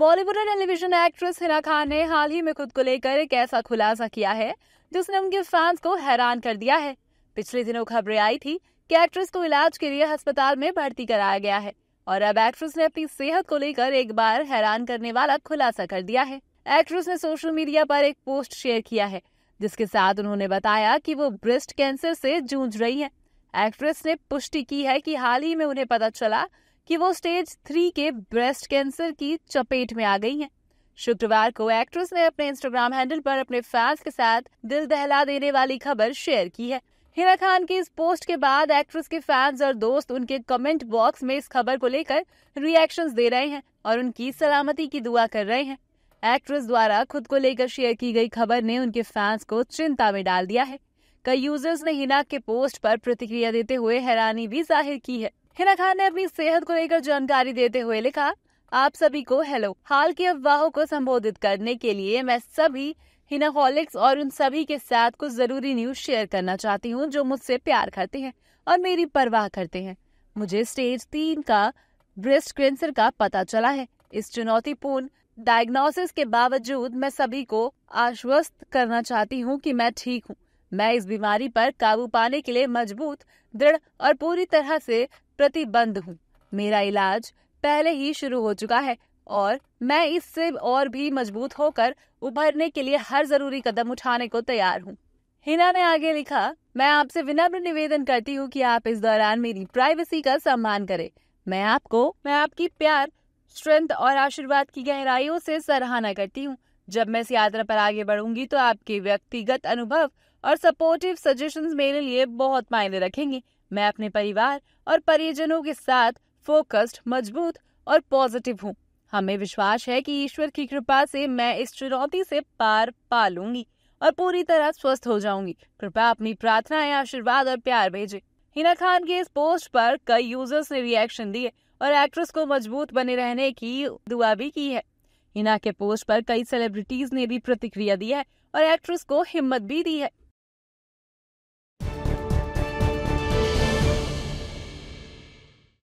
बॉलीवुड और television actress Hina Khan ने हाल ही में खुद को लेकर एक ऐसा खुलासा किया है जिसने उनके फैंस को हैरान कर दिया है पिछले दिनों खबरें आई थी कि एक्ट्रेस को इलाज के लिए अस्पताल में भर्ती कराया गया है और अब एक्ट्रेस ने अपनी सेहत को लेकर एक बार हैरान करने वाला खुलासा कर दिया है एक्ट्रेस ने सोशल मीडिया पर एक पोस्ट शेयर किया है जिसके साथ उन्होंने बताया कि वो ब्रेस्ट कैंसर से जूझ रही हैं। एक्ट्रेस ने पुष्टि की है कि हाल ही में उन्हें पता चला कि वो स्टेज थ्री के ब्रेस्ट कैंसर की चपेट में आ गई हैं। शुक्रवार को एक्ट्रेस ने अपने इंस्टाग्राम हैंडल पर अपने फैंस के साथ दिल दहला देने वाली खबर शेयर की है हिना खान की इस पोस्ट के बाद एक्ट्रेस के फैंस और दोस्त उनके कमेंट बॉक्स में इस खबर को लेकर रिएक्शन दे रहे हैं और उनकी सलामती की दुआ कर रहे हैं एक्ट्रेस द्वारा खुद को लेकर शेयर की गई खबर ने उनके फैंस को चिंता में डाल दिया है कई यूजर्स ने हिना के पोस्ट पर प्रतिक्रिया देते हुए हैरानी भी जाहिर की है हिना खान ने अपनी सेहत को लेकर जानकारी देते हुए लिखा आप सभी को हेलो हाल की अफवाहों को संबोधित करने के लिए मैं सभी हिनाकॉलिक्स और उन सभी के साथ कुछ जरूरी न्यूज शेयर करना चाहती हूँ जो मुझसे प्यार करते हैं और मेरी परवाह करते हैं मुझे स्टेज तीन का ब्रेस्ट कैंसर का पता चला है इस चुनौतीपूर्ण डायग्नोसिस के बावजूद मैं सभी को आश्वस्त करना चाहती हूँ कि मैं ठीक हूँ मैं इस बीमारी पर काबू पाने के लिए मजबूत दृढ़ और पूरी तरह से प्रतिबंध हूँ मेरा इलाज पहले ही शुरू हो चुका है और मैं इससे और भी मजबूत होकर उभरने के लिए हर जरूरी कदम उठाने को तैयार हूँ हिना ने आगे लिखा मैं आपसे विनम्र निवेदन करती हूँ कि आप इस दौरान मेरी प्राइवेसी का सम्मान करें मैं आपको मैं आपकी प्यार स्ट्रेंथ और आशीर्वाद की गहराइयों से सराहना करती हूँ जब मैं इस यात्रा पर आगे बढ़ूंगी तो आपके व्यक्तिगत अनुभव और सपोर्टिव सजेशंस मेरे लिए बहुत मायने रखेंगे मैं अपने परिवार और परिजनों के साथ फोकस्ड मजबूत और पॉजिटिव हूँ हमें विश्वास है कि ईश्वर की कृपा से मैं इस चुनौती से पार पा लूंगी और पूरी तरह स्वस्थ हो जाऊंगी कृपया अपनी प्रार्थनाएं आशीर्वाद और प्यार भेजे हिना खान के इस पोस्ट पर कई यूजर्स ने रिएक्शन दिए और एक्ट्रेस को मजबूत बने रहने की दुआ भी की है हिना के पोस्ट पर कई सेलिब्रिटीज ने भी प्रतिक्रिया दी है और एक्ट्रेस को हिम्मत भी दी है